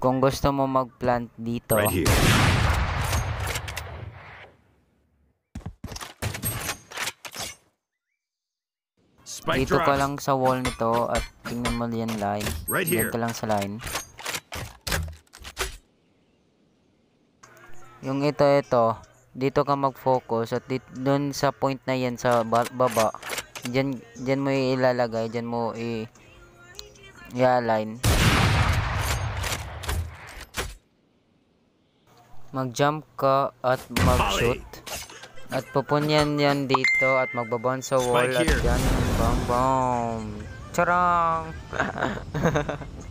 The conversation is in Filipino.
Kung gusto mo magplant dito. Right here. dito drops. ka lang sa wall nito at tingnan mo yan line. Right here. Dito lang sa line. Yung ito ito, dito ka mag-focus at dito, dun sa point na yan sa baba. Diyan diyan mo ilalagay, diyan mo i i-align. mag-jump ka at mag-shoot. At pupunyan yan dito at magbabon sa wall at yan. Bam, bam. Charang!